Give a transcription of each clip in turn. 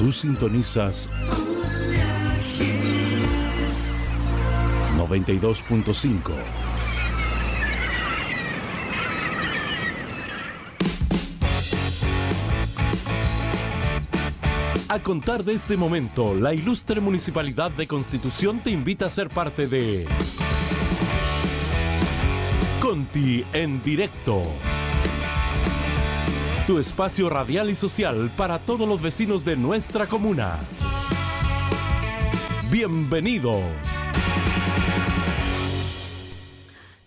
Tú sintonizas 92.5. A contar de este momento, la ilustre Municipalidad de Constitución te invita a ser parte de Conti en directo espacio radial y social para todos los vecinos de nuestra comuna. Bienvenidos.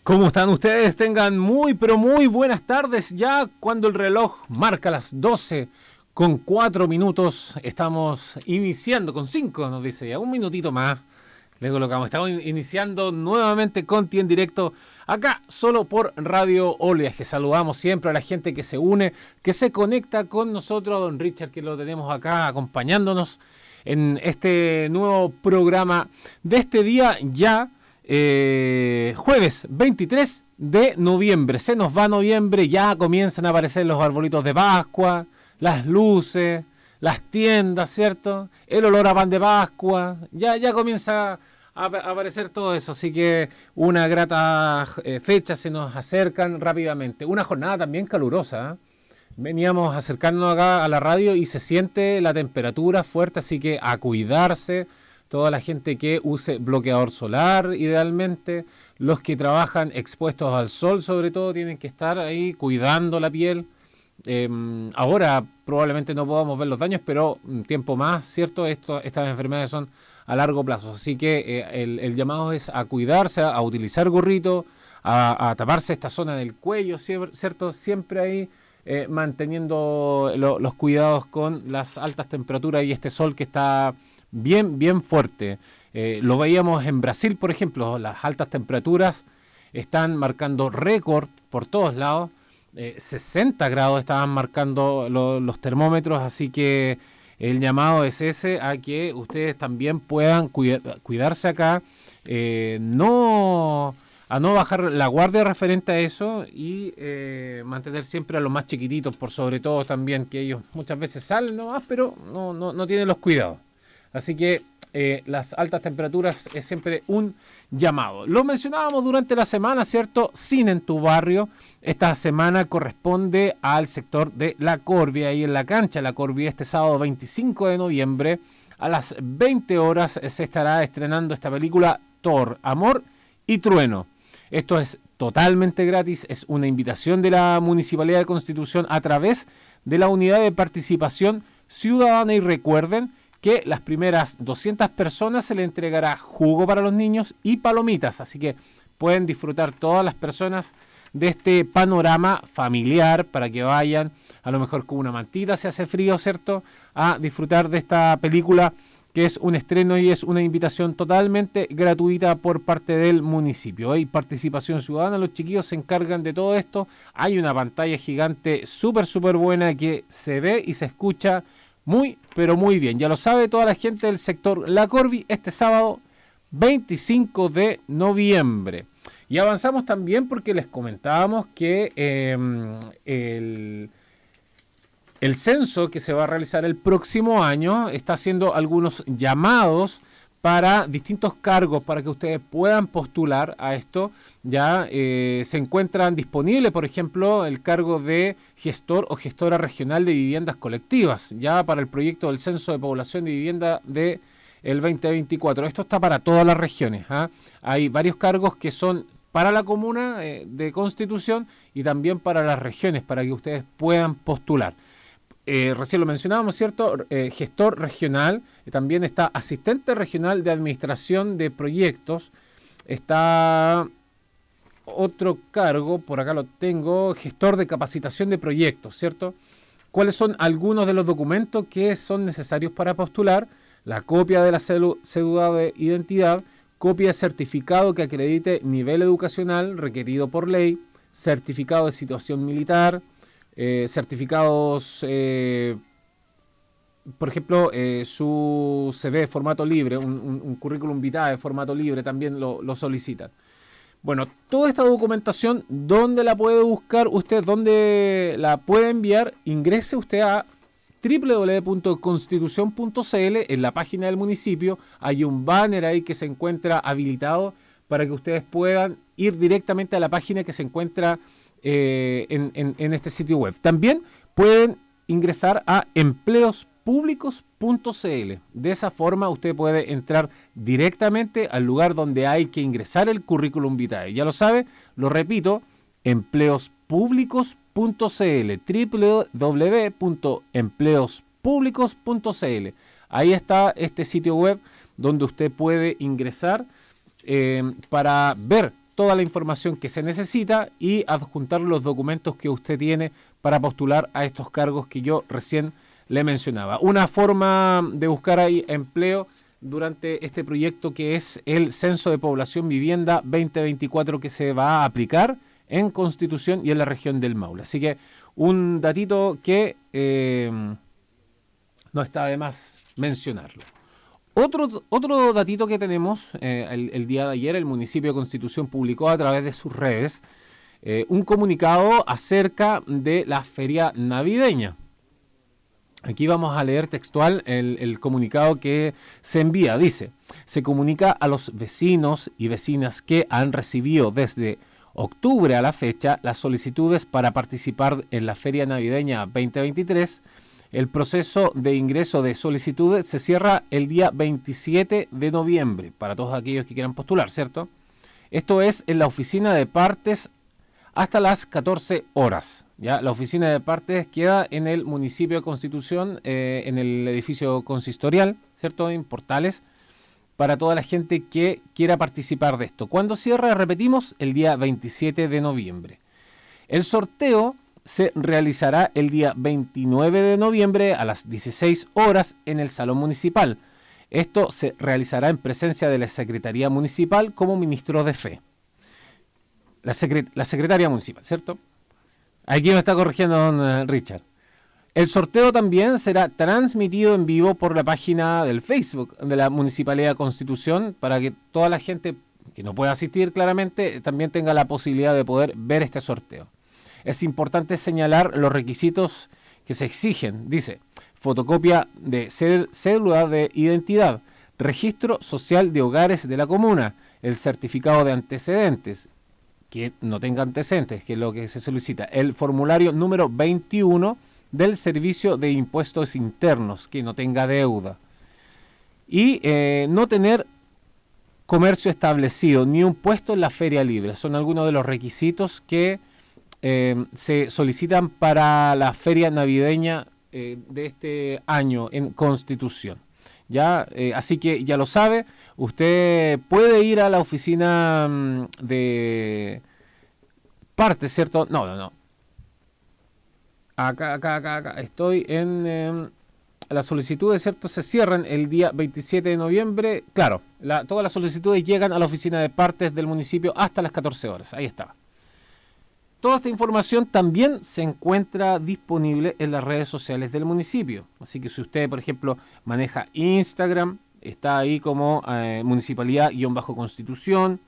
¿Cómo están ustedes? Tengan muy, pero muy buenas tardes. Ya cuando el reloj marca las 12 con 4 minutos, estamos iniciando con 5, nos dice ya, un minutito más. Le colocamos, estamos iniciando nuevamente con Tien Directo acá solo por Radio Oleas, que saludamos siempre a la gente que se une, que se conecta con nosotros, a don Richard, que lo tenemos acá acompañándonos en este nuevo programa de este día ya. Eh, jueves 23 de noviembre, se nos va noviembre, ya comienzan a aparecer los arbolitos de Pascua, las luces, las tiendas, ¿cierto? El olor a pan de Pascua, ya, ya comienza a aparecer todo eso. Así que una grata eh, fecha se nos acercan rápidamente. Una jornada también calurosa. ¿ah? Veníamos acercándonos acá a la radio y se siente la temperatura fuerte, así que a cuidarse toda la gente que use bloqueador solar, idealmente, los que trabajan expuestos al sol, sobre todo, tienen que estar ahí cuidando la piel. Em, ahora probablemente no podamos ver los daños, pero un tiempo más, ¿cierto? Esto, estas enfermedades son a largo plazo. Así que eh, el, llamado es a cuidarse, a, utilizar gorrito, a, taparse esta zona del cuello, ¿cierto? Siempre ahí eh, manteniendo los cuidados con las altas temperaturas y este sol que está bien, bien fuerte. Eh, lo veíamos en Brasil, por ejemplo, las altas temperaturas están marcando récord por todos lados. 60 grados estaban marcando los termómetros, así que el llamado es ese a que ustedes también puedan cuidarse acá, eh, no a no bajar la guardia referente a eso y eh, mantener siempre a los más chiquititos, por sobre todo también, que ellos muchas veces salen nomás, pero no, no, no tienen los cuidados. Así que eh, las altas temperaturas es siempre un llamado. Lo mencionábamos durante la semana, ¿cierto? Sin en tu barrio. Esta semana corresponde al sector de La Corbia, y en la cancha. La Corbia este sábado 25 de noviembre a las 20 horas eh, se estará estrenando esta película Thor, Amor y Trueno. Esto es totalmente gratis, es una invitación de la Municipalidad de Constitución a través de la Unidad de Participación Ciudadana y recuerden que las primeras 200 personas se le entregará jugo para los niños y palomitas. Así que pueden disfrutar todas las personas de este panorama familiar para que vayan, a lo mejor con una mantita si hace frío, ¿cierto? A disfrutar de esta película que es un estreno y es una invitación totalmente gratuita por parte del municipio. Hay participación ciudadana, los chiquillos se encargan de todo esto. Hay una pantalla gigante súper, súper buena que se ve y se escucha muy, pero muy bien. Ya lo sabe toda la gente del sector La Corvi este sábado 25 de noviembre. Y avanzamos también porque les comentábamos que em, el, el censo que se va a realizar el próximo año está haciendo algunos llamados para distintos cargos para que ustedes puedan postular a esto. Ya eh, se encuentran disponibles, por ejemplo, el cargo de gestor o gestora regional de viviendas colectivas, ya para el proyecto del Censo de Población y Vivienda de el 2024. Esto está para todas las regiones. ¿ah? Hay varios cargos que son para la comuna eh, de constitución y también para las regiones, para que ustedes puedan postular. Eh, recién lo mencionábamos, ¿cierto? gestor regional también está asistente regional de administración de proyectos, está otro cargo, por acá lo tengo, gestor de capacitación de proyectos, ¿cierto? ¿Cuáles son algunos de los documentos que son necesarios para postular? La copia de la cédula de identidad, copia de certificado que acredite nivel educacional requerido por ley, certificado de situación militar, eh, certificados eh, por ejemplo, eh, su CV de formato libre, un, currículum vitae de formato libre también lo, solicitan. Bueno, toda esta documentación, ¿dónde la puede buscar usted? ¿Dónde la puede enviar? Ingrese usted a www.constitución.cl en la página del municipio. Hay un banner ahí que se encuentra habilitado para que ustedes puedan ir directamente a la página que se encuentra eh, en, en este sitio web. También pueden ingresar a empleos públicos.cl. De esa forma usted puede entrar directamente al lugar donde hay que ingresar el currículum vitae. Ya lo sabe, lo repito, empleospúblicos.cl, www.empleospúblicos.cl. Ahí está este sitio web donde usted puede ingresar eh, para ver toda la información que se necesita y adjuntar los documentos que usted tiene para postular a estos cargos que yo recién le mencionaba. Una forma de buscar ahí empleo durante este proyecto que es el Censo de Población Vivienda 2024 que se va a aplicar en Constitución y en la región del Maule. Así que un datito que eh, no está de más mencionarlo. Otro, otro datito que tenemos eh, el, día de ayer, el municipio de Constitución publicó a través de sus redes eh, un comunicado acerca de la feria navideña. Aquí vamos a leer textual el, comunicado que se envía. Dice, se comunica a los vecinos y vecinas que han recibido desde octubre a la fecha las solicitudes para participar en la Feria Navideña 2023. El proceso de ingreso de solicitudes se cierra el día 27 de noviembre para todos aquellos que quieran postular, ¿cierto? Esto es en la oficina de partes hasta las 14 horas la oficina de partes queda en el municipio de Constitución, eh, en el edificio consistorial, ¿cierto? En Portales, para toda la gente que quiera participar de esto. Cuando cierra? Repetimos, el día 27 de noviembre. El sorteo se realizará el día 29 de noviembre a las 16 horas en el Salón Municipal. Esto se realizará en presencia de la Secretaría Municipal como ministro de Fe. La, la Secretaría Municipal, ¿cierto? Aquí me está corrigiendo don eh, Richard. El sorteo también será transmitido en vivo por la página del Facebook de la Municipalidad Constitución para que toda la gente que no pueda asistir claramente también tenga la posibilidad de poder ver este sorteo. Es importante señalar los requisitos que se exigen. Dice, fotocopia de cédula de identidad, registro social de hogares de la comuna, el certificado de antecedentes, que no tenga antecedentes, que es lo que se solicita. El formulario número 21 del Servicio de Impuestos Internos, que no tenga deuda. Y eh, no tener comercio establecido ni un puesto en la feria libre. Son algunos de los requisitos que eh, se solicitan para la feria navideña eh, de este año en Constitución. Eh, así que ya lo sabe, usted puede ir a la oficina mm, de partes, ¿cierto? No, no, no. Acá, acá, acá, acá. Estoy en... Em, las solicitudes, ¿cierto? Se cierran el día 27 de noviembre. Claro, la, todas las solicitudes llegan a la oficina de partes del municipio hasta las 14 horas. Ahí está. Toda esta información también se encuentra disponible en las redes sociales del municipio. Así que si usted, por ejemplo, maneja Instagram, está ahí como eh, municipalidad-constitución.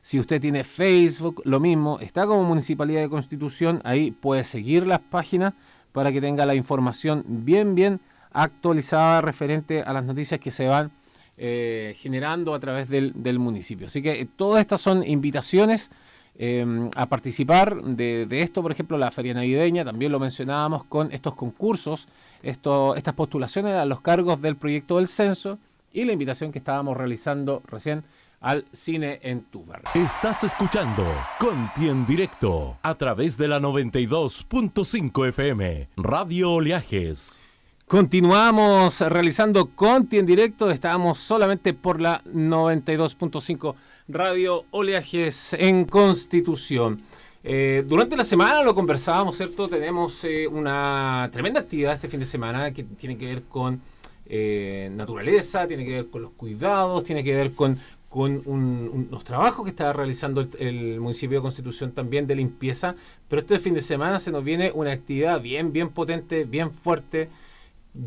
Si usted tiene Facebook, lo mismo, está como Municipalidad de Constitución, ahí puede seguir las páginas para que tenga la información bien, bien actualizada referente a las noticias que se van eh, generando a través del, municipio. Así que eh, todas estas son invitaciones Em, a participar de, esto, por ejemplo, la feria navideña, también lo mencionábamos con estos concursos, estas postulaciones a los cargos del proyecto del censo y la invitación que estábamos realizando recién al cine en tu Estás escuchando Conti en directo a través de la 92.5 FM, Radio Oleajes. Continuamos realizando Conti en directo, estábamos solamente por la 92.5 Radio Oleajes en Constitución. Eh, durante la semana lo conversábamos, ¿cierto? Tenemos eh, una tremenda actividad este fin de semana que tiene que ver con eh, naturaleza, tiene que ver con los cuidados, tiene que ver con, con los trabajos que está realizando el, el, municipio de Constitución también de limpieza, pero este fin de semana se nos viene una actividad bien, bien potente, bien fuerte,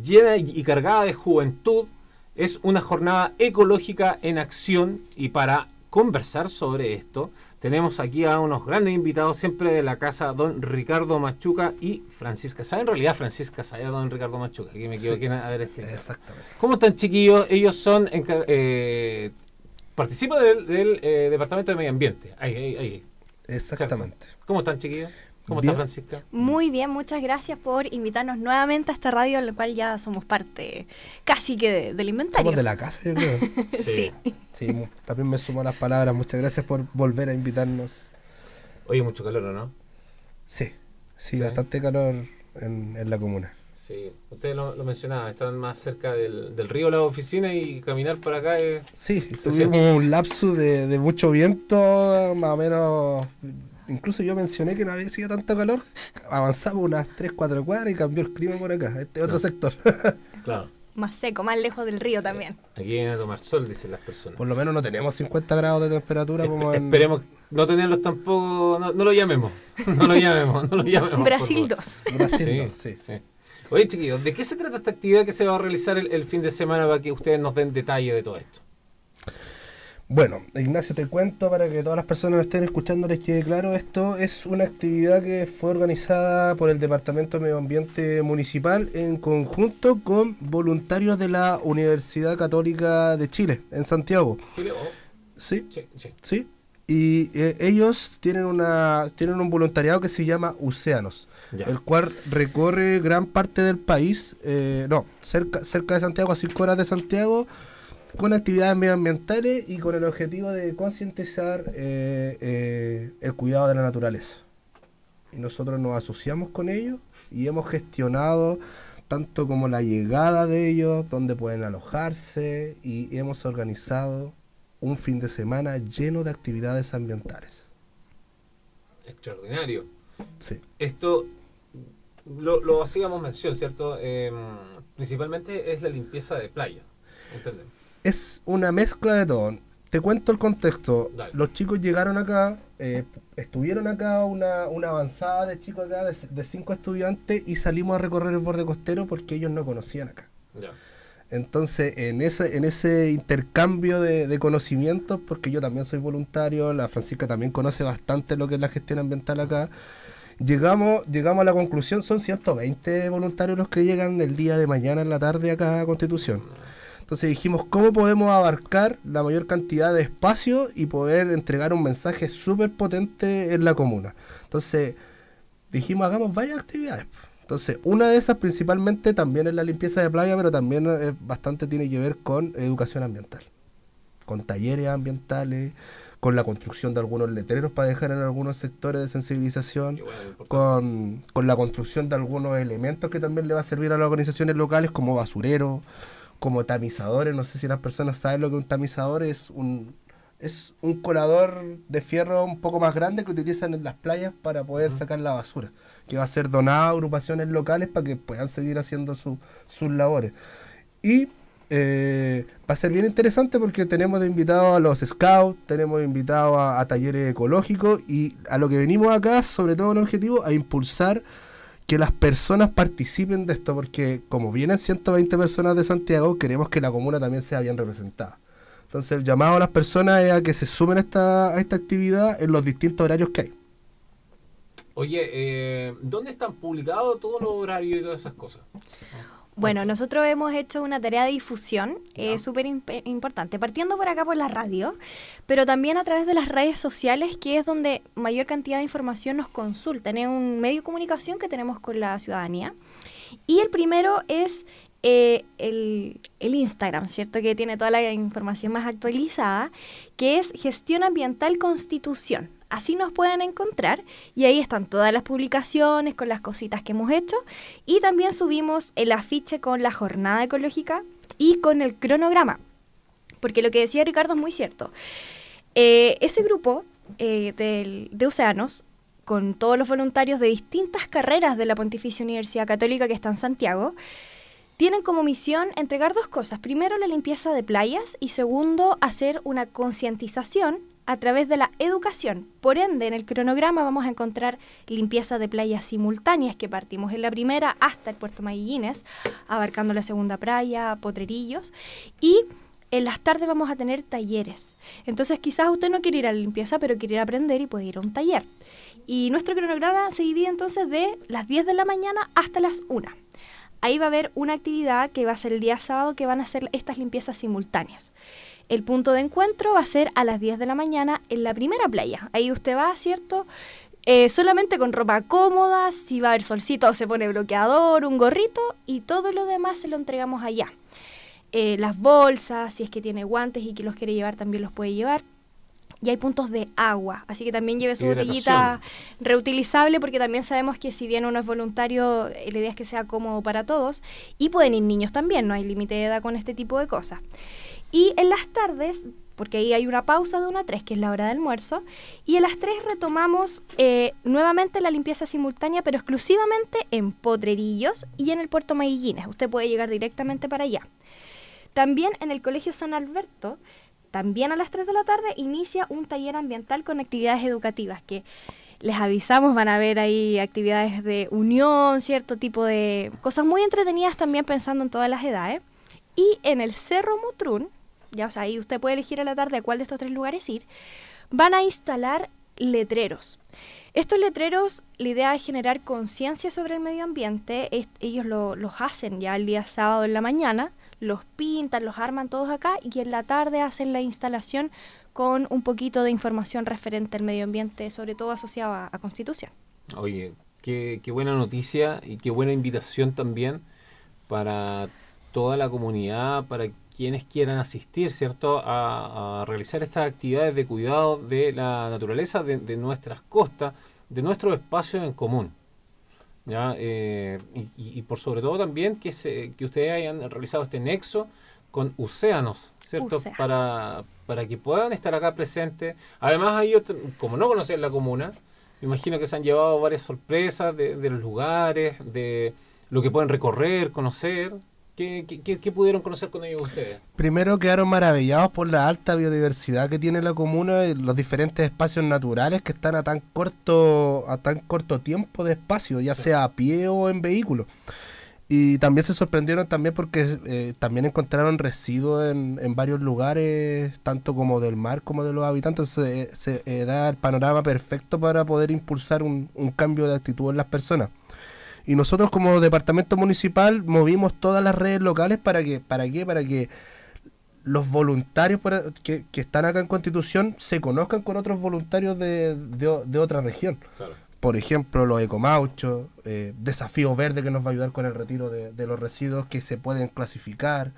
llena y cargada de juventud. Es una jornada ecológica en acción y para conversar sobre esto, tenemos aquí a unos grandes invitados, siempre de la casa, don Ricardo Machuca y Francisca En realidad, Francisca a don Ricardo Machuca, que me equivoqué a ver este. Exactamente. ¿Cómo están, chiquillos? Ellos son. Eh, participan del, eh, Departamento de Medio Ambiente. Ahí, ahí, ahí. Exactamente. ¿Cómo están, chiquillos? ¿Cómo está Francisca? Muy bien, muchas gracias por invitarnos nuevamente a esta radio, en la cual ya somos parte casi que del inventario. de la casa, sí. Sí, también me sumo a las palabras. Muchas gracias por volver a invitarnos. Oye, mucho calor, no? Sí, sí, bastante calor en, la comuna. Sí, ustedes lo, lo mencionaban, están más cerca del, río la oficina y caminar por acá es... Sí, tuvimos un lapso de, mucho viento, más o menos incluso yo mencioné que no había sido tanto calor, avanzamos unas 3, 4 cuadras y cambió el clima por acá, este otro sector. claro más seco, más lejos del río también. Eh, aquí vienen a tomar sol, dicen las personas. Por lo menos no tenemos 50 grados de temperatura como en... Esperemos no tenerlos tampoco, no, lo llamemos, no lo llamemos, no lo llamemos. Brasil 2. Brasil Oye, chiquillos, ¿de qué se trata esta actividad que se va a realizar el, el fin de semana para que ustedes nos den detalle de todo esto? Bueno, Ignacio, te cuento para que todas las personas que estén escuchando les quede claro, esto es una actividad que fue organizada por el Departamento de Medio Ambiente Municipal en conjunto con voluntarios de la Universidad Católica de Chile, en Santiago. ¿Chile? Oh. ¿Sí? Sí, sí. ¿Sí? Y eh, ellos tienen, una, tienen un voluntariado que se llama Oceanos, el cual recorre gran parte del país, eh, no, cerca, cerca de Santiago, a 5 de Santiago con actividades medioambientales y con el objetivo de concientizar eh, eh, el cuidado de la naturaleza. Y nosotros nos asociamos con ellos y hemos gestionado tanto como la llegada de ellos, dónde pueden alojarse y hemos organizado un fin de semana lleno de actividades ambientales. Extraordinario. Sí. Esto lo, hacíamos mención, ¿cierto? Em, principalmente es la limpieza de playa. Entendemos es una mezcla de todo. Te cuento el contexto. Los chicos llegaron acá, eh, estuvieron acá una, avanzada de chicos acá, de, cinco estudiantes, y salimos a recorrer el borde costero porque ellos no conocían acá. Entonces, en ese, en ese intercambio de, conocimientos, porque yo también soy voluntario, la Francisca también conoce bastante lo que es la gestión ambiental acá, llegamos, llegamos a la conclusión, son 120 voluntarios los que llegan el día de mañana en la tarde acá a Constitución. Entonces dijimos, ¿cómo podemos abarcar la mayor cantidad de espacio y poder entregar un mensaje súper potente en la comuna? Entonces dijimos, hagamos varias actividades. Entonces, una de esas principalmente también es la limpieza de playa, pero también es bastante tiene que ver con educación ambiental, con talleres ambientales, con la construcción de algunos letreros para dejar en algunos sectores de sensibilización, con, con, la construcción de algunos elementos que también le va a servir a las organizaciones locales como basureros, como tamizadores. No sé si las personas saben lo que un tamizador es. Un, es un colador de fierro un poco más grande que utilizan en las playas para poder sacar la basura, que va a ser donado a agrupaciones locales para que puedan seguir haciendo sus labores. Y eh, va a ser bien interesante porque tenemos invitados a los scouts, tenemos invitados a, talleres ecológicos y a lo que venimos acá, sobre todo el objetivo, a impulsar que las personas participen de esto, porque como vienen 120 personas de Santiago, queremos que la comuna también sea bien representada. Entonces el llamado a las personas es a que se sumen a esta, actividad en los distintos horarios que hay. Oye, eh, ¿dónde están publicados todos los horarios y todas esas cosas? Bueno, nosotros hemos hecho una tarea de difusión eh, súper importante, partiendo por acá por la radio, pero también a través de las redes sociales, que es donde mayor cantidad de información nos consulta, en un medio de comunicación que tenemos con la ciudadanía. Y el primero es eh, el, el, Instagram, ¿cierto? Que tiene toda la información más actualizada, que es Gestión Ambiental Constitución. Así nos pueden encontrar y ahí están todas las publicaciones con las cositas que hemos hecho y también subimos el afiche con la jornada ecológica y con el cronograma, porque lo que decía Ricardo es muy cierto. Eh, ese grupo eh, de Oceanos, con todos los voluntarios de distintas carreras de la Pontificia Universidad Católica que está en Santiago, tienen como misión entregar dos cosas. Primero, la limpieza de playas y segundo, hacer una concientización a través de la educación. Por ende, en el cronograma vamos a encontrar limpieza de playas simultáneas que partimos en la primera hasta el puerto Maguillines, abarcando la segunda playa, Potrerillos, y en las tardes vamos a tener talleres. Entonces quizás usted no quiere ir a la limpieza, pero quiere aprender y puede ir a un taller. Y nuestro cronograma se divide entonces de las 10 de la mañana hasta las 1. Ahí va a haber una actividad que va a ser el día sábado que van a hacer estas limpiezas simultáneas. El punto de encuentro va a ser a las 10 de la mañana en la primera playa. Ahí usted va, ¿cierto? Eh, solamente con ropa cómoda, si va a haber solcito se pone bloqueador, un gorrito y todo lo demás se lo entregamos allá. Eh, las bolsas, si es que tiene guantes y que los quiere llevar también los puede llevar. Y hay puntos de agua, así que también lleve su botellita reutilizable porque también sabemos que si bien uno es voluntario, eh, la idea es que sea cómodo para todos. Y pueden ir niños también, no hay límite de edad con este tipo de cosas. Y en las tardes, porque ahí hay una pausa de una a 3, que es la hora de almuerzo, y en las 3 retomamos eh, nuevamente la limpieza simultánea, pero exclusivamente en Potrerillos y en el Puerto Maguillines. Usted puede llegar directamente para allá. También en el Colegio San Alberto, también a las 3 de la tarde, inicia un taller ambiental con actividades educativas que les avisamos, van a ver ahí actividades de unión, cierto tipo de cosas muy entretenidas también pensando en todas las edades. Y en el Cerro Mutrún, ya o sea, ahí usted puede elegir a la tarde a cuál de estos tres lugares ir, van a instalar letreros. Estos letreros, la idea es generar conciencia sobre el medio ambiente, ellos los hacen ya el día sábado en la mañana, los pintan, los arman todos acá y en la tarde hacen la instalación con un poquito de información referente al medio ambiente, sobre todo asociada a, Constitución. Oye, qué, qué buena noticia y qué buena invitación también para toda la comunidad, para quienes quieran asistir, ¿cierto?, a, realizar estas actividades de cuidado de la naturaleza, de, nuestras costas, de nuestro espacio en común. ¿ya? Eh, y, por sobre todo también que, se, que ustedes hayan realizado este nexo con océanos, ¿cierto? Para, para que puedan estar acá presentes. Además, como no conocen la comuna, me imagino que se han llevado varias sorpresas de, de los lugares, de lo que pueden recorrer, conocer. ¿Qué, pudieron conocer con ellos ustedes? Primero quedaron maravillados por la alta biodiversidad que tiene la comuna y eh, los diferentes espacios naturales que están a tan corto, a tan corto tiempo de espacio, ya sea a pie o en vehículo. Y también se sorprendieron también porque eh, también encontraron residuos en, varios lugares, tanto como del mar como de los habitantes. Se, eh, da el panorama perfecto para poder impulsar un, un cambio de actitud en las personas. Y nosotros como departamento municipal movimos todas las redes locales para que, ¿para qué? Para que los voluntarios que, están acá en Constitución se conozcan con otros voluntarios de, otra región. Por ejemplo, los ecomauchos, eh, Desafío Verde que nos va a ayudar con el retiro de, de los residuos que se pueden clasificar,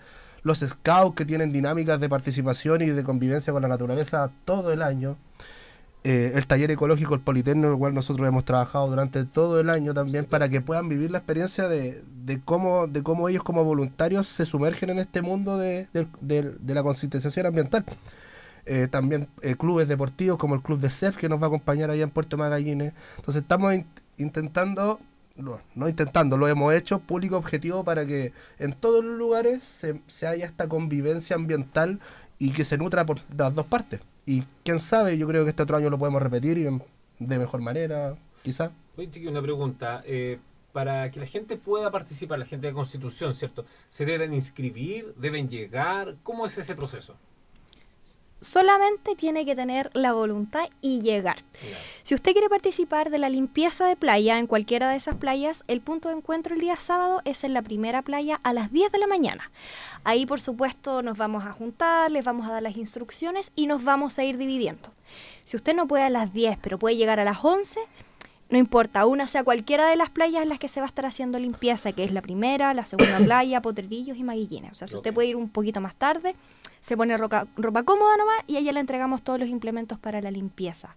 los scouts que tienen dinámicas de participación y de convivencia con la naturaleza todo el año. Eh, el taller ecológico, el Politerno, el cual nosotros hemos trabajado durante todo el año también, para que puedan vivir la experiencia de, de, cómo, de cómo ellos como voluntarios se sumergen en este mundo de, la concientización ambiental. Eh, también eh, clubes deportivos como el Club de CEF que nos va a acompañar allá en Puerto Magallanes. Entonces estamos intentando, no, intentando, lo hemos hecho público objetivo para que en todos los lugares se, se haya esta convivencia ambiental y que se nutra por las dos partes. Y quién sabe, yo creo que este otro año lo podemos repetir de mejor manera, quizás. Oye, chiqui, una pregunta. Eh, para que la gente pueda participar, la gente de Constitución, ¿cierto? ¿Se deben inscribir? ¿Deben llegar? ¿Cómo es ese proceso? solamente tiene que tener la voluntad y llegar. Si usted quiere participar de la limpieza de playa en cualquiera de esas playas, el punto de encuentro el día sábado es en la primera playa a las 10 de la mañana. Ahí, por supuesto, nos vamos a juntar, les vamos a dar las instrucciones y nos vamos a ir dividiendo. Si usted no puede a las 10, pero puede llegar a las 11, no importa, una sea cualquiera de las playas en las que se va a estar haciendo limpieza, que es la primera, la segunda playa, Potrerillos y maguillines. O sea, usted puede ir un poquito más tarde, se pone roca, ropa cómoda nomás y allá le entregamos todos los implementos para la limpieza.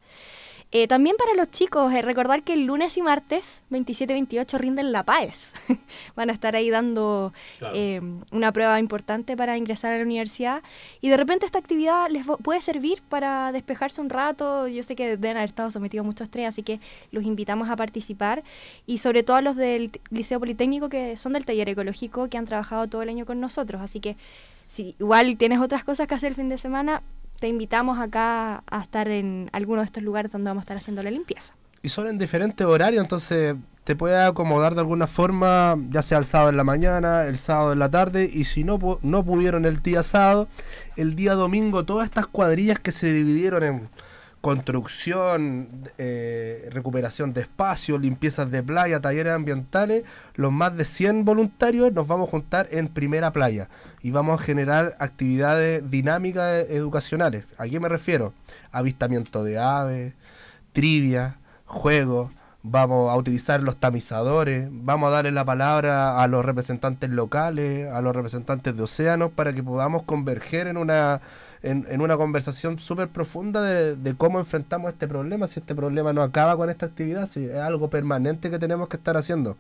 Eh, también para los chicos, eh, recordar que el lunes y martes, 27 y 28, rinden la PAES. Van a estar ahí dando eh, una prueba importante para ingresar a la universidad. Y de repente esta actividad les puede servir para despejarse un rato. Yo sé que deben haber estado sometidos a mucho estrés, así que los invitamos a participar. Y sobre todo a los del Liceo Politécnico, que son del taller ecológico, que han trabajado todo el año con nosotros. Así que si igual tienes otras cosas que hacer el fin de semana, te invitamos acá a estar en alguno de estos lugares donde vamos a estar haciendo la limpieza. Y son en diferente horario, entonces te puede acomodar de alguna forma, ya sea el sábado en la mañana, el sábado en la tarde, y si no, no pudieron el día sábado, el día domingo, todas estas cuadrillas que se dividieron en construcción, eh, recuperación de espacio, limpiezas de playa, talleres ambientales, los más de 100 voluntarios nos vamos a juntar en primera playa y vamos a generar actividades dinámicas educacionales. ¿A qué me refiero? Avistamiento de aves, trivia, juegos, vamos a utilizar los tamizadores, vamos a darle la palabra a los representantes locales, a los representantes de océanos, para que podamos converger en una en, una conversación súper profunda de, cómo enfrentamos este problema, si este problema no acaba con esta actividad, si es algo permanente que tenemos que estar haciendo.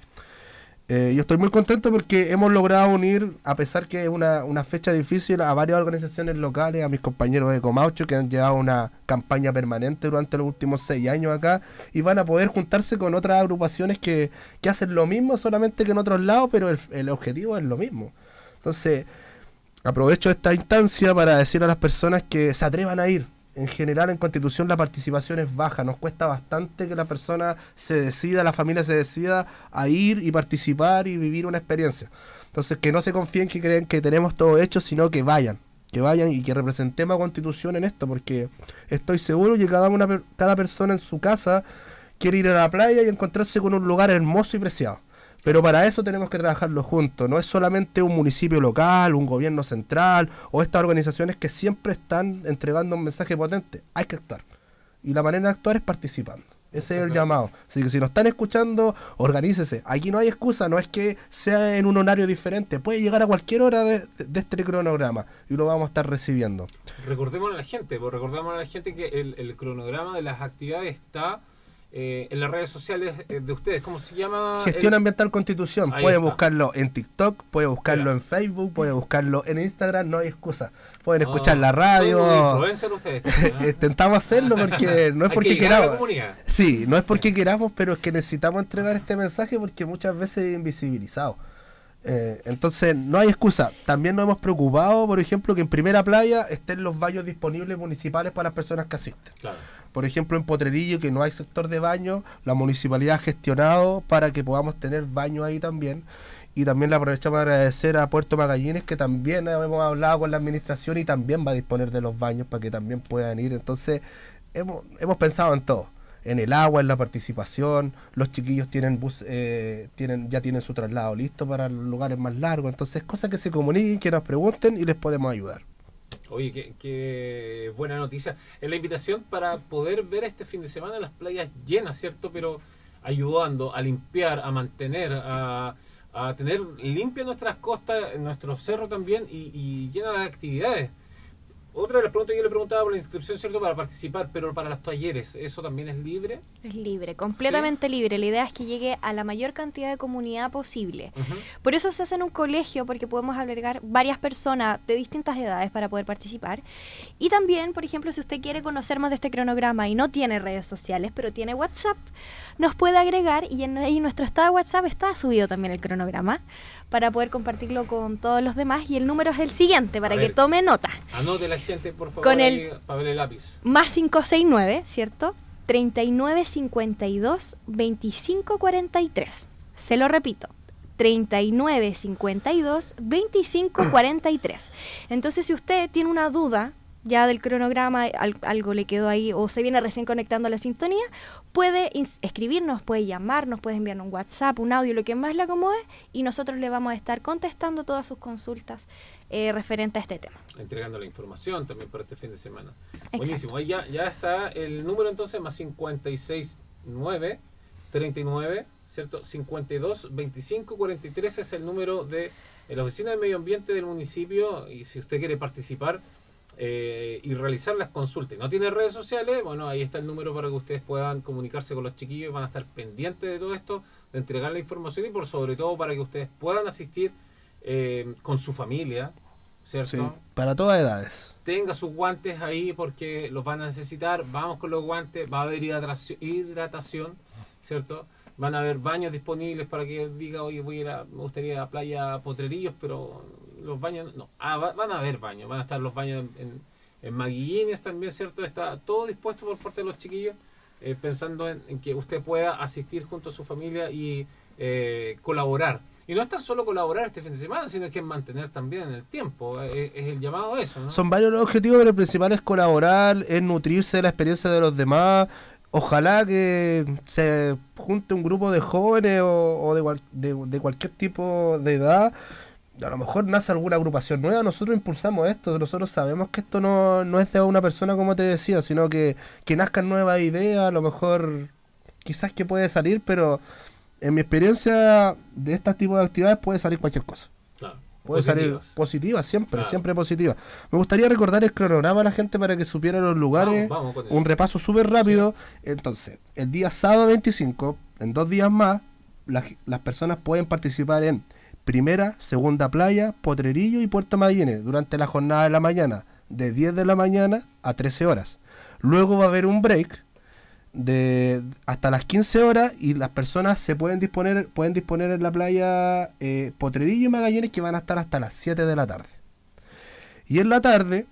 Eh, yo estoy muy contento porque hemos logrado unir, a pesar que es una, una fecha difícil, a varias organizaciones locales, a mis compañeros de Comaucho que han llevado una campaña permanente durante los últimos seis años acá y van a poder juntarse con otras agrupaciones que, que hacen lo mismo, solamente que en otros lados, pero el, el objetivo es lo mismo. Entonces, Aprovecho esta instancia para decir a las personas que se atrevan a ir. En general, en Constitución la participación es baja. Nos cuesta bastante que la persona se decida, la familia se decida a ir y participar y vivir una experiencia. Entonces, que no se confíen que creen que tenemos todo hecho, sino que vayan. Que vayan y que representemos a Constitución en esto, porque estoy seguro que cada, una, cada persona en su casa quiere ir a la playa y encontrarse con un lugar hermoso y preciado. Pero para eso tenemos que trabajarlo juntos. No es solamente un municipio local, un gobierno central o estas organizaciones que siempre están entregando un mensaje potente. Hay que actuar. Y la manera de actuar es participando. Ese es el llamado. Así que si nos están escuchando, organícese. Aquí no hay excusa, no es que sea en un horario diferente. Puede llegar a cualquier hora de, este cronograma y lo vamos a estar recibiendo. Recordemos a la gente, pues, recordemos a la gente que el cronograma de las actividades está eh, en las redes sociales eh, de ustedes. ¿Cómo se llama? Gestión Ambiental Constitución. puede buscarlo en TikTok, puede buscarlo en Facebook, puede buscarlo en Instagram, no hay excusa. Pueden ah, escuchar la radio. Ustedes, ¿ah? Intentamos hacerlo porque no es porque queramos. Sí, no es porque queramos, pero es que necesitamos entregar este mensaje porque muchas veces es invisibilizado. Eh, entonces, no hay excusa. También nos hemos preocupado, por ejemplo, que en primera playa estén los baños disponibles municipales para las personas que asisten. Por ejemplo, en Potrerillo, que no hay sector de baños, la municipalidad ha gestionado para que podamos tener baños ahí también. Y también le aprovechamos para agradecer a Puerto Magallanes, que también hemos hablado con la administración y también va a disponer de los baños para que también puedan ir. Entonces, hemos, hemos pensado en todo en el agua, en la participación, los chiquillos tienen bus, eh, tienen, ya tienen su traslado listo para lugares más largos, entonces cosas que se comuniquen, que nos pregunten y les podemos ayudar. Oye, qué, buena noticia. Es la invitación para poder ver este fin de semana las playas llenas, ¿cierto? Pero ayudando a limpiar, a mantener, a, tener limpias nuestras costas, nuestro cerro también y, y llena de actividades. Otra de las preguntas que yo le preguntaba por la inscripción, ¿cierto? Para participar, pero para los talleres, ¿eso también es libre? Es libre, completamente libre. La idea es que llegue a la mayor cantidad de comunidad posible. Por eso se hace en un colegio, porque podemos albergar varias personas de distintas edades para poder participar. Y también, por ejemplo, si usted quiere conocer más de este cronograma y no tiene redes sociales, pero tiene WhatsApp, nos puede agregar y en, nuestro estado de WhatsApp está subido también el cronograma para poder compartirlo con todos los demás. Y el número es el siguiente, para que tome nota. Anote la gente, por favor, con el lápiz. Más 569, ¿cierto? 3952 2543. Se lo repito. 3952 2543. Entonces, si usted tiene una duda ya del cronograma, algo le quedó ahí o se viene recién conectando a la sintonía, puede escribirnos, puede llamarnos, puede enviar un WhatsApp, un audio, lo que más le acomode, y nosotros le vamos a estar contestando todas sus consultas eh, referente a este tema. Entregando la información también para este fin de semana. Buenísimo, ahí ya, está el número entonces más 569 39, ¿cierto? 52 es el número de la Oficina de Medio Ambiente del municipio y si usted quiere participar eh, y realizar las consultas. No tiene redes sociales, bueno, ahí está el número para que ustedes puedan comunicarse con los chiquillos, van a estar pendientes de todo esto, de entregar la información y por sobre todo para que ustedes puedan asistir eh, con su familia, ¿cierto? para todas edades. Tenga sus guantes ahí porque los van a necesitar, vamos con los guantes, va a haber hidratación, ¿cierto? Van a haber baños disponibles para que diga, oye, voy a me gustaría ir a la playa Potrerillos, pero los baños, no, ah, van a haber baños, van a estar los baños en, en, también, ¿cierto? Está todo dispuesto por parte de los chiquillos, eh, pensando en, que usted pueda asistir junto a su familia y eh, colaborar. Y no es solo colaborar este fin de semana, sino que es mantener también el tiempo. Eh, es, el llamado a eso. ¿no? Son varios los objetivos, pero el principal es colaborar, es nutrirse de la experiencia de los demás. Ojalá que se junte un grupo de jóvenes o, de, de, cualquier tipo de edad a lo mejor nace alguna agrupación nueva, nosotros impulsamos esto, nosotros sabemos que esto no, es de una persona como te decía, sino que, que nazcan nuevas ideas, a lo mejor quizás que puede salir, pero en mi experiencia de este tipo de actividades puede salir cualquier cosa. Claro, puede salir positiva, siempre, siempre positiva. Me gustaría recordar el cronograma a la gente para que supieran los lugares. un repaso súper rápido. Entonces, el día sábado 25, en dos días más, las personas pueden participar en primera, segunda playa, Potrerillo y Puerto Magallanes durante la jornada de la mañana, de 10 de la mañana a 13 horas. Luego va a haber un break de hasta las 15 horas y las personas se pueden disponer pueden disponer en la playa eh, Potrerillo y Magallanes que van a estar hasta las 7 de la tarde. Y en la tarde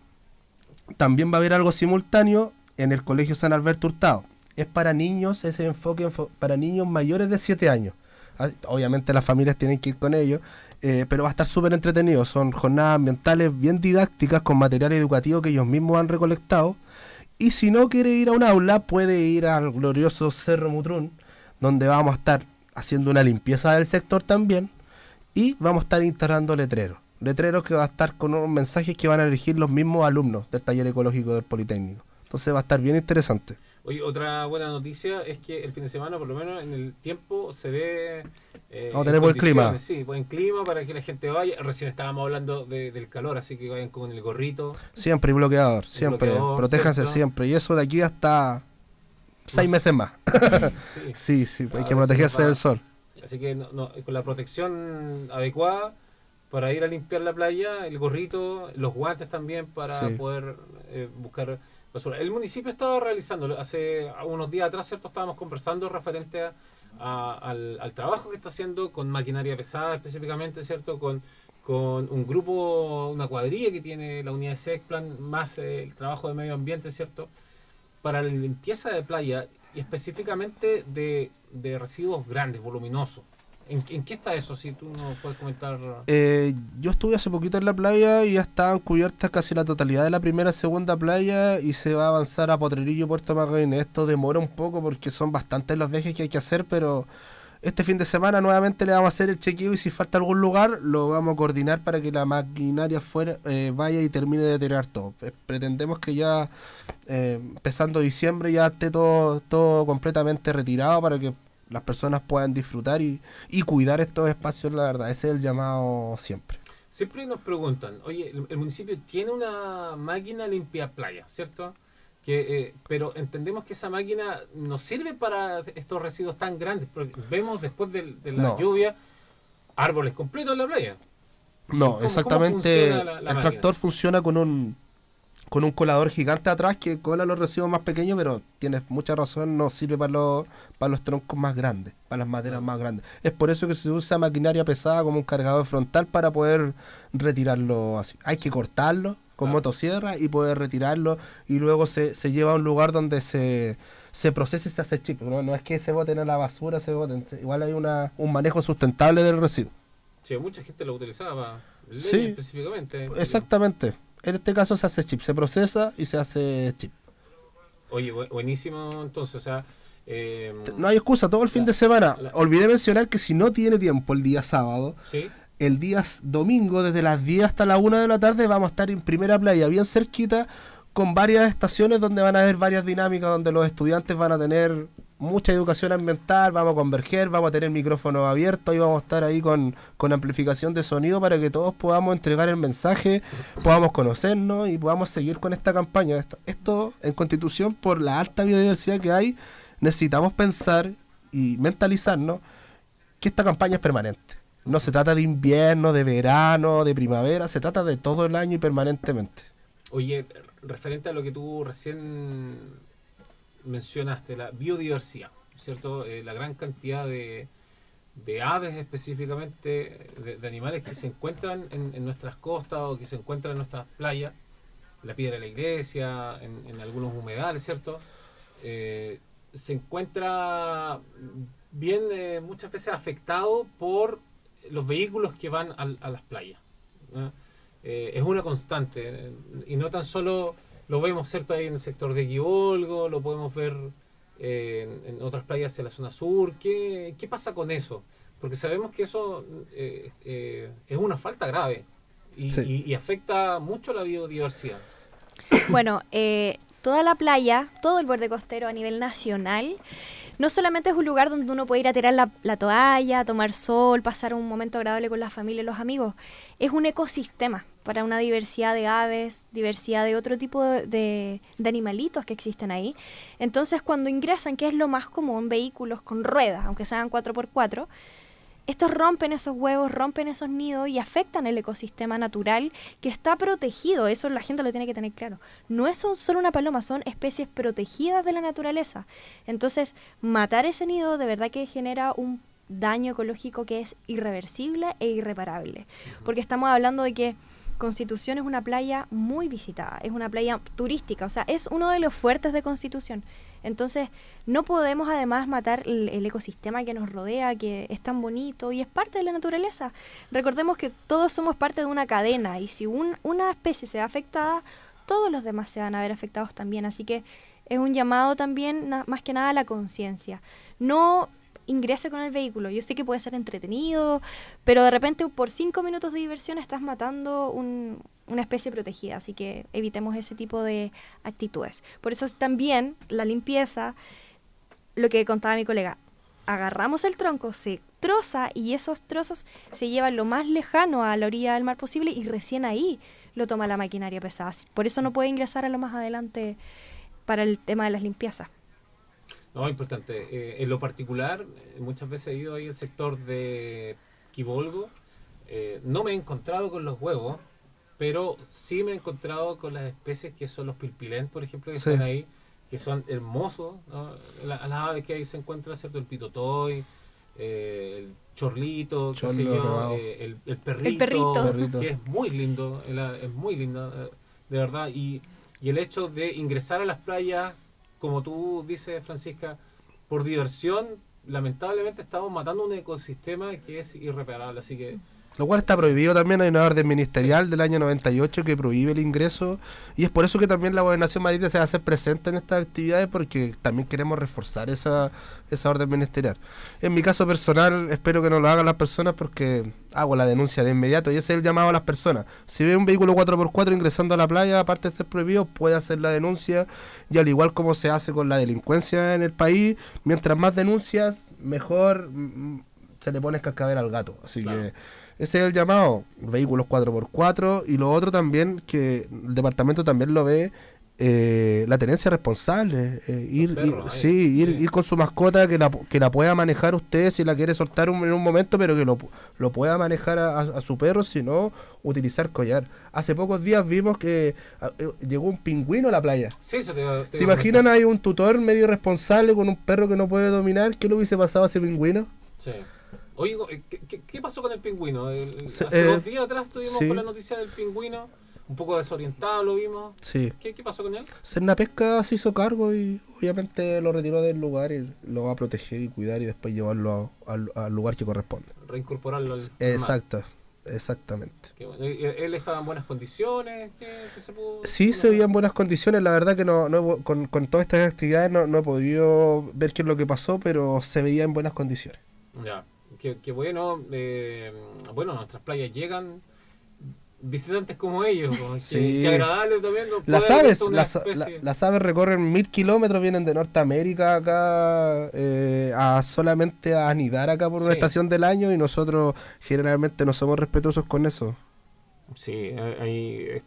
también va a haber algo simultáneo en el Colegio San Alberto Hurtado. Es para niños, ese enfoque para niños mayores de 7 años. Ah, obviamente las familias tienen que ir con ellos, eh, pero va a estar súper entretenido. Son jornadas ambientales bien didácticas con material educativo que ellos mismos han recolectado. Y si no quiere ir a un aula, puede ir al glorioso Cerro Mutrún, donde vamos a estar haciendo una limpieza del sector también. Y vamos a estar instalando letreros. Letreros que va a estar con unos mensajes que van a elegir los mismos alumnos del taller ecológico del Politécnico. Entonces va a estar bien interesante. Oye, otra buena noticia es que el fin de semana, por lo menos en el tiempo, se ve. Eh, Vamos a tener buen clima. Sí, buen clima para que la gente vaya. Recién estábamos hablando del calor, así que vayan con el gorrito. Siempre y bloqueador, siempre. Protéjanse siempre. Y eso de aquí hasta seis meses más. sí, sí, hay que protegerse del sol. Así que con la protección adecuada para ir a limpiar la playa, el gorrito, los guantes también para poder eh, buscar el municipio estaba realizando, hace unos días atrás, ¿cierto? Estábamos conversando referente al, trabajo que está haciendo con maquinaria pesada específicamente, ¿cierto? Con, con un grupo, una cuadrilla que tiene la unidad de Sexplan, más eh, el trabajo de medio ambiente, ¿cierto? Para la limpieza de playa y específicamente de residuos grandes, voluminosos. ¿En, qué está eso? Si tú no puedes comentar. Eh, yo estuve hace poquito en la playa y ya estaban cubiertas casi la totalidad de la primera y segunda playa y se va a avanzar a Potrerillo Puerto Magallanes. Esto demora un poco porque son bastantes los viajes que hay que hacer, pero este fin de semana nuevamente le vamos a hacer el chequeo y si falta algún lugar lo vamos a coordinar para que la maquinaria fuera, eh, vaya y termine de tirar todo. Eh, pretendemos que ya empezando diciembre ya esté todo, todo completamente retirado para que las personas puedan disfrutar y, y cuidar estos espacios, la verdad. Ese es el llamado siempre. Siempre nos preguntan, oye, el, municipio tiene una máquina limpia playa, ¿cierto? Que, eh, pero entendemos que esa máquina no sirve para estos residuos tan grandes, porque vemos después de, la lluvia árboles completos en la playa. No, exactamente. el tractor funciona con un con un colador gigante atrás que cola los residuos más pequeños, pero tienes mucha razón, no sirve para los, para los troncos más grandes, para las maderas más grandes. Es por eso que se usa maquinaria pesada como un cargador frontal para poder retirarlo así. Hay que cortarlo con motosierra y poder retirarlo y luego se, lleva a un lugar donde se, procesa y se hace chico. No, es que se boten a la basura, se boten. Igual hay una, un manejo sustentable del residuo. Sí, mucha gente lo utilizaba. Sí, específicamente. Exactamente en este caso se hace chip, se procesa y se hace chip. Oye, buenísimo entonces, o sea... Em, no hay excusa, todo el fin de semana. Olvidé mencionar que si no tiene tiempo el día sábado, el día domingo, desde las 10 hasta la 1 de la tarde, vamos a estar en primera playa, bien cerquita, con varias estaciones donde van a haber varias dinámicas, donde los estudiantes van a tener mucha educación ambiental, vamos a converger, vamos a tener micrófono abierto, y vamos a estar ahí con, amplificación de sonido para que todos podamos entregar el mensaje, podamos conocernos y podamos seguir con esta campaña. Esto, esto en constitución, por la alta biodiversidad que hay, necesitamos pensar y mentalizarnos que esta campaña es permanente. No se trata de invierno, de verano, de primavera, se trata de todo el año y permanentemente. Oye, referente a lo que tú recién mencionaste, la biodiversidad, ¿cierto? Eh, la gran cantidad de, aves específicamente, de, animales que se encuentran en, nuestras costas o que se encuentran en nuestras playas, la piedra de la iglesia, en, algunos humedales, ¿cierto? Eh, se encuentra bien eh, muchas veces afectado por los vehículos que van a, las playas. es una constante, y no tan solo lo vemos, ¿cierto? Ahí en el sector de Guivolgo, lo podemos ver eh, en, otras playas de la zona sur. ¿Qué, ¿Qué, pasa con eso? Porque sabemos que eso eh, eh, es una falta grave y, afecta mucho la biodiversidad. Bueno, toda la playa, todo el borde costero a nivel nacional, no solamente es un lugar donde uno puede ir a tirar la, la toalla, tomar sol, pasar un momento agradable con la familia y los amigos, es un ecosistema para una diversidad de aves, diversidad de otro tipo de, animalitos que existen ahí. Entonces cuando ingresan, que es lo más común, vehículos con ruedas, aunque sean 4x4, estos rompen esos huevos, rompen esos nidos y afectan el ecosistema natural que está protegido. Eso la gente lo tiene que tener claro. No es solo una paloma, son especies protegidas de la naturaleza. Entonces, matar ese nido de verdad que genera un daño ecológico que es irreversible e irreparable. Porque estamos hablando de que Constitución es una playa muy visitada, es una playa turística, o sea, es uno de los fuertes de Constitución. Entonces, no podemos además matar el, ecosistema que nos rodea, que es tan bonito y es parte de la naturaleza. Recordemos que todos somos parte de una cadena y si una especie se ve afectada, todos los demás se van a ver afectados también. Así que es un llamado también, más que nada, a la conciencia. No ingrese con el vehículo. Yo sé que puede ser entretenido, pero de repente por cinco minutos de diversión estás matando una especie protegida, así que evitemos ese tipo de actitudes. Por eso también la limpieza, lo que contaba mi colega, agarramos el tronco, se troza y esos trozos se llevan lo más lejano a la orilla del mar posible y recién ahí lo toma la maquinaria pesada. Por eso no puede ingresar a lo más adelante para el tema de las limpiezas. No, importante. Eh, en lo particular, eh, muchas veces he ido ahí al sector de Quivolgo. Eh, no me he encontrado con los huevos, pero sí me he encontrado con las especies que son los pilpilén, por ejemplo, que están ahí, que son hermosos. Las aves que ahí se encuentran, ¿cierto? El pitotoy, el chorlito, el, perrito, el, perrito, que es muy lindo, es muy lindo, de verdad. Y, y el hecho de ingresar a las playas como tú dices, Francisca, por diversión, lamentablemente estamos matando un ecosistema que es irreparable. Así que lo cual está prohibido también, hay una orden ministerial del año 98 que prohíbe el ingreso y es por eso que también la gobernación marítima se hace presente en estas actividades porque también queremos reforzar esa, esa orden ministerial. En mi caso personal espero que no lo hagan las personas porque hago la denuncia de inmediato y ese es el llamado a las personas. Si ve un vehículo 4x4 ingresando a la playa, aparte de ser prohibido, puede hacer la denuncia y al igual como se hace con la delincuencia en el país, mientras más denuncias, mejor mm, mm, se le pone cascabel al gato. Así que ese es el llamado, vehículos 4x4 y lo otro también que el departamento también lo ve eh, la tenencia responsable, eh, ir, con su mascota que la, que la pueda manejar usted si la quiere soltar en un momento, pero que lo, lo pueda manejar a, su perro, si no, utilizar collar. Hace pocos días vimos que eh, llegó un pingüino a la playa. ¿Se imaginan? Hay un tutor medio responsable con un perro que no puede dominar. ¿Qué le hubiese pasado a ese pingüino? Sí. Oigo, eh, ¿qué, pasó con el pingüino? Eh, eh, hace dos días atrás tuvimos con la noticia del pingüino un poco desorientado lo vimos. ¿Qué, pasó con él? Pesca se hizo cargo y obviamente lo retiró del lugar y lo va a proteger y cuidar y después llevarlo al lugar que corresponde. Reincorporarlo al Exacto, exactamente. ¿Él estaba en buenas condiciones? se sí, se veía en buenas condiciones. La verdad que no, con, todas estas actividades no, no he podido ver qué es lo que pasó, pero se veía en buenas condiciones. Ya que, bueno, eh, bueno, nuestras playas llegan visitantes como ellos, que, agradables también. las aves, las, aves recorren mil kilómetros, vienen de Norteamérica acá eh, a solamente a anidar acá por una estación del año y nosotros generalmente no somos respetuosos con eso. Sí,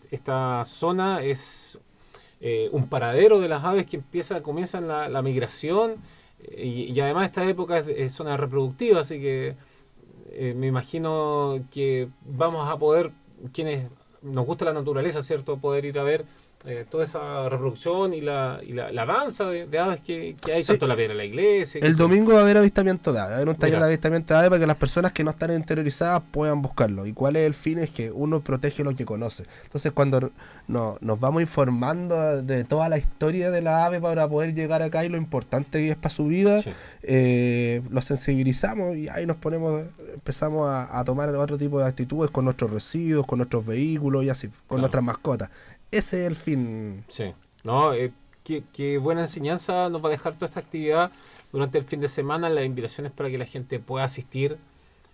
esta zona es eh, un paradero de las aves que empieza, comienzan la migración y, además esta época es, zona reproductiva, así que eh, me imagino que vamos a poder, quienes nos gusta la naturaleza, ¿cierto? Poder ir a ver eh, toda esa reproducción y la, y la, danza de, aves que, hay, tanto la piedra en la iglesia. El domingo va a haber avistamiento de aves, va a haber un taller de avistamiento de aves para que las personas que no están interiorizadas puedan buscarlo. ¿Y cuál es el fin? Es que uno protege lo que conoce. Entonces, cuando nos vamos informando de toda la historia de la ave para poder llegar acá y lo importante que es para su vida, eh, lo sensibilizamos y ahí nos ponemos, empezamos a, tomar otro tipo de actitudes con nuestros residuos, con nuestros vehículos y así, con nuestras mascotas ese es el fin. Sí, no, eh, qué, buena enseñanza nos va a dejar toda esta actividad durante el fin de semana. Las invitaciones para que la gente pueda asistir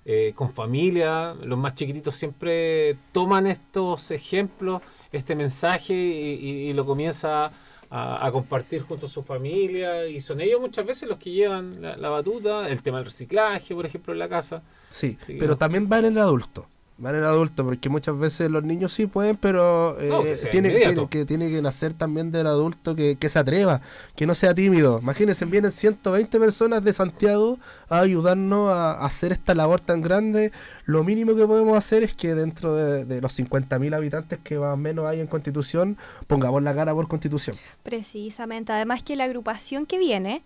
eh, con familia. Los más chiquititos siempre toman estos ejemplos, este mensaje y, lo comienza a, compartir junto a su familia. Y son ellos muchas veces los que llevan la, batuta, el tema del reciclaje, por ejemplo, en la casa. Sí, pero también va el adulto. Van el adulto, porque muchas veces los niños sí pueden, pero eh, tiene, que, tiene que nacer también del adulto que, se atreva, que no sea tímido. Imagínense, vienen 120 personas de Santiago a ayudarnos a, hacer esta labor tan grande. Lo mínimo que podemos hacer es que dentro de, de los 50.000 habitantes que más o menos hay en Constitución, pongamos la cara por Constitución. Precisamente, además que la agrupación que viene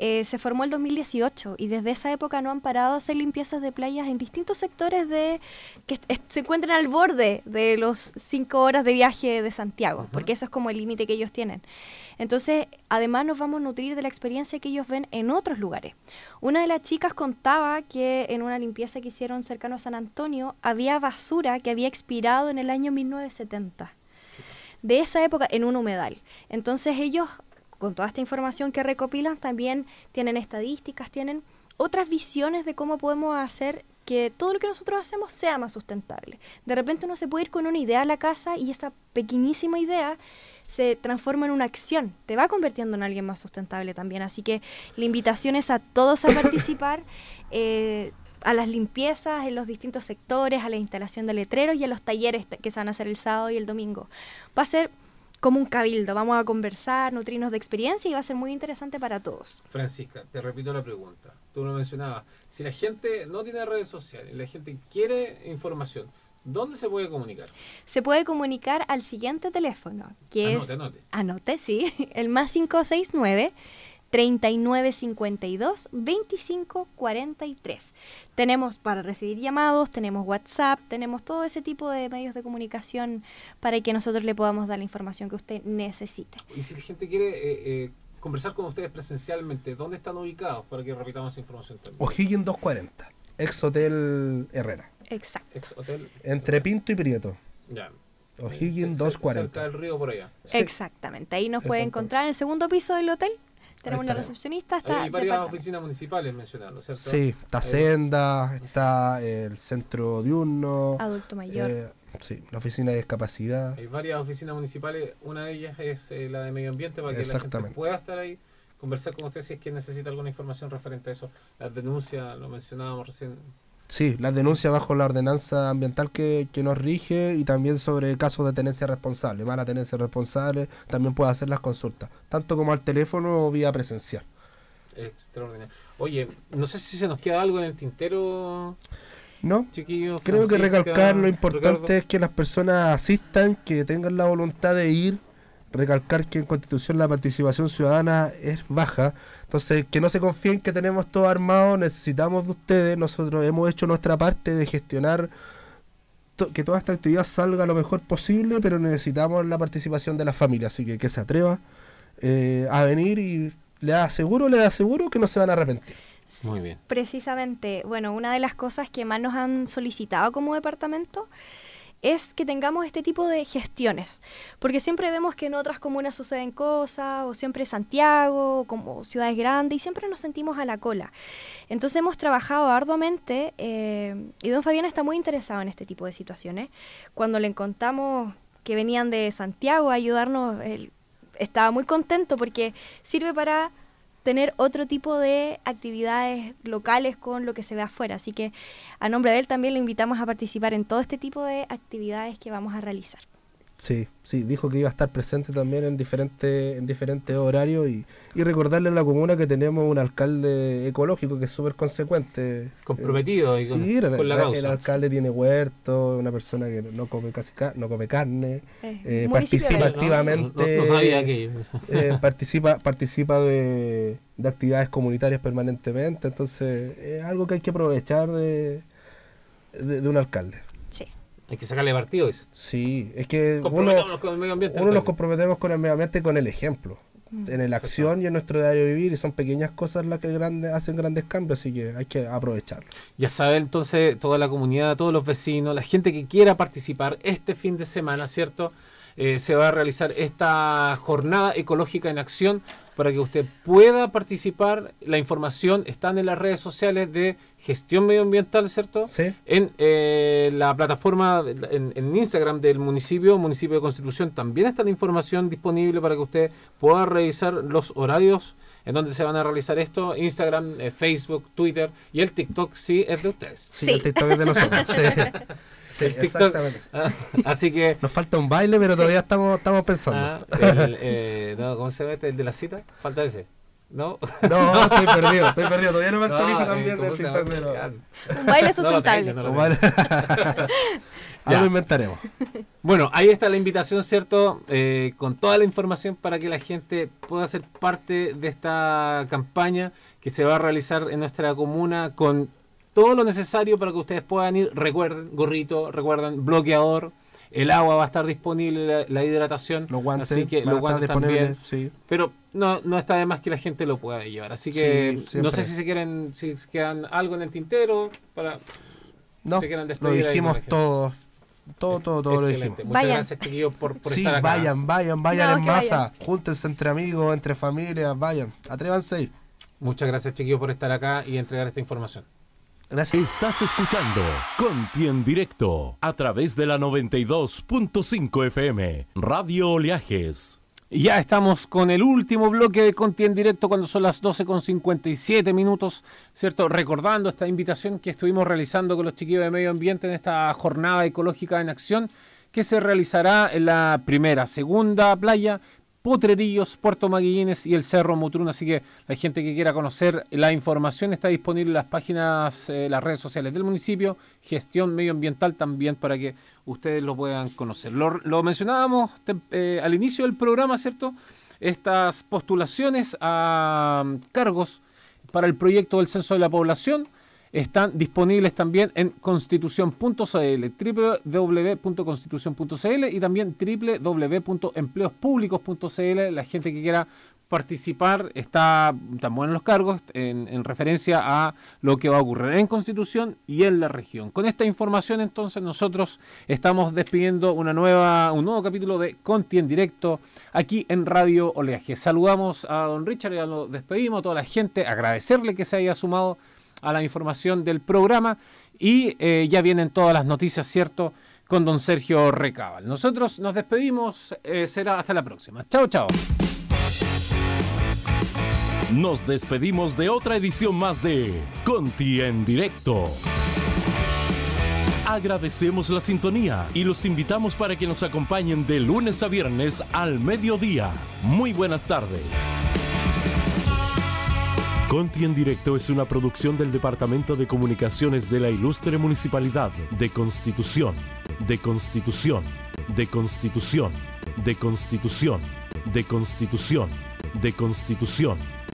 eh, se formó el 2018 y desde esa época no han parado a hacer limpiezas de playas en distintos sectores de que se encuentran al borde de los cinco horas de viaje de Santiago, porque eso es como el límite que ellos tienen. Entonces, además nos vamos a nutrir de la experiencia que ellos ven en otros lugares. Una de las chicas contaba que en una limpieza que hicieron cercano a San Antonio había basura que había expirado en el año 1970 de esa época en un humedal. Entonces ellos con toda esta información que recopilan, también tienen estadísticas, tienen otras visiones de cómo podemos hacer que todo lo que nosotros hacemos sea más sustentable. De repente uno se puede ir con una idea a la casa y esa pequeñísima idea se transforma en una acción, te va convirtiendo en alguien más sustentable también. Así que la invitación es a todos a participar. Eh, a las limpiezas en los distintos sectores, a la instalación de letreros y a los talleres que se van a hacer el sábado y el domingo. Va a ser como un cabildo. Vamos a conversar, nutrirnos de experiencia y va a ser muy interesante para todos. Francisca, te repito la pregunta. Tú lo mencionabas. Si la gente no tiene redes sociales, la gente quiere información, ¿dónde se puede comunicar? Se puede comunicar al siguiente teléfono, que es... Anote, anote. sí. El más 569. 3952 2543. Tenemos para recibir llamados, tenemos WhatsApp, tenemos todo ese tipo de medios de comunicación para que nosotros le podamos dar la información que usted necesite. Y si la gente quiere eh, eh, conversar con ustedes presencialmente, ¿dónde están ubicados para que repitamos esa información también? O'Higgins 240, ex Hotel Herrera. Exacto. Ex Entre Pinto y Prieto. Ya. O'Higgins 240. Eh, río Exactamente. Ahí nos puede encontrar en el segundo piso del hotel tenemos la recepcionista. Está Hay varias oficinas municipales mencionando ¿cierto? Sí, está Senda, está el centro diurno. Adulto mayor. Eh, sí, la oficina de discapacidad. Hay varias oficinas municipales, una de ellas es eh, la de medio ambiente para que la gente pueda estar ahí conversar con usted si es que necesita alguna información referente a eso. Las denuncias, lo mencionábamos recién, Sí, las denuncias bajo la ordenanza ambiental que, nos rige y también sobre casos de tenencia responsable, mala tenencia responsable, también puede hacer las consultas, tanto como al teléfono o vía presencial. Extraordinario. Oye, no sé si se nos queda algo en el tintero. No, creo que recalcar lo importante es que las personas asistan, que tengan la voluntad de ir, recalcar que en Constitución la participación ciudadana es baja. Entonces, que no se confíen que tenemos todo armado, necesitamos de ustedes. Nosotros hemos hecho nuestra parte de gestionar que toda esta actividad salga lo mejor posible, pero necesitamos la participación de las familias, Así que que se atreva eh, a venir y le aseguro, le aseguro que no se van a arrepentir. Muy bien. Precisamente, bueno, una de las cosas que más nos han solicitado como departamento es que tengamos este tipo de gestiones, porque siempre vemos que en otras comunas suceden cosas, o siempre Santiago, como ciudades grandes, y siempre nos sentimos a la cola. Entonces hemos trabajado arduamente, eh, y don Fabián está muy interesado en este tipo de situaciones. Cuando le contamos que venían de Santiago a ayudarnos, él estaba muy contento porque sirve para tener otro tipo de actividades locales con lo que se ve afuera. Así que a nombre de él también le invitamos a participar en todo este tipo de actividades que vamos a realizar. Sí, sí, dijo que iba a estar presente también en diferentes en diferentes horarios y, recordarle a la comuna que tenemos un alcalde ecológico que es súper consecuente. Comprometido con, la causa. El alcalde tiene huerto, una persona que no come casi no come carne, eh, participa activamente. No, sabía eh, participa, participa de, actividades comunitarias permanentemente, entonces es algo que hay que aprovechar de un alcalde. Hay que sacarle partido eso. Sí, es que uno, uno nos comprometemos con el medio ambiente con el ejemplo, mm. en la acción y en nuestro diario vivir, y son pequeñas cosas las que hacen grandes cambios, así que hay que aprovecharlo. Ya sabe entonces toda la comunidad, todos los vecinos, la gente que quiera participar este fin de semana, ¿cierto? Eh, se va a realizar esta jornada ecológica en acción para que usted pueda participar. La información está en las redes sociales de Gestión Medioambiental, ¿cierto? Sí. En eh, la plataforma, en, Instagram del municipio, municipio de Constitución, también está la información disponible para que usted pueda revisar los horarios en donde se van a realizar esto, Instagram, eh, Facebook, Twitter y el TikTok, sí, es de ustedes. Sí, el TikTok es de nosotros. sí. Sí, exactamente. Ah, así que. Nos falta un baile, pero todavía estamos, estamos pensando. Ah, eh, ¿Cómo se mete el de la cita? Falta ese. ¿No? No, estoy perdido, estoy perdido. Todavía no me actualizo no, eh, también del pero... Ah, un baile es No lo Ya lo inventaremos. Bueno, ahí está la invitación, ¿cierto? Eh, con toda la información para que la gente pueda ser parte de esta campaña que se va a realizar en nuestra comuna con todo lo necesario para que ustedes puedan ir. Recuerden, gorrito, recuerden, bloqueador. El agua va a estar disponible, la, hidratación. Los guantes, así que también. Sí. Pero no, no está de más que la gente lo pueda llevar. Así que no sé si se quieren, si quedan algo en el tintero para. No, lo dijimos todo todo, todo, todo lo dijimos. Muchas vayan. gracias, chiquillos, por, sí, estar acá. Vayan, vayan, vayan en masa. Júntense entre amigos, entre familias, vayan. Atrévanse. Muchas gracias, chiquillos, por estar acá y entregar esta información. Estás escuchando Conti en directo a través de la 92.5 FM, Radio Oleajes. Ya estamos con el último bloque de Conti en directo cuando son las 12.57 minutos, ¿cierto? Recordando esta invitación que estuvimos realizando con los chiquillos de medio ambiente en esta jornada ecológica en acción que se realizará en la primera, segunda playa Putrerillos, Puerto Maguillines y el Cerro Mutrún. Así que la gente que quiera conocer la información está disponible en las páginas, eh, las redes sociales del municipio, gestión medioambiental también para que ustedes lo puedan conocer. Lo, mencionábamos eh, al inicio del programa, ¿cierto? Estas postulaciones a mm, cargos para el proyecto del censo de la población están disponibles también en constitución.cl, www.constitución.cl y también www.empleospublicos.cl. La gente que quiera participar está tan en los cargos en, referencia a lo que va a ocurrir en Constitución y en la región. Con esta información entonces nosotros estamos despidiendo una nueva, un nuevo capítulo de Conti en directo aquí en Radio Oleaje. Saludamos a don Richard y lo despedimos, a toda la gente, agradecerle que se haya sumado a la información del programa y eh, ya vienen todas las noticias, ¿cierto? Con don Sergio Recabal. Nosotros nos despedimos, eh, será hasta la próxima. Chao, chao. Nos despedimos de otra edición más de Conti en directo. Agradecemos la sintonía y los invitamos para que nos acompañen de lunes a viernes al mediodía. Muy buenas tardes. Conti en Directo es una producción del Departamento de Comunicaciones de la Ilustre Municipalidad de Constitución, de Constitución, de Constitución, de Constitución, de Constitución, de Constitución.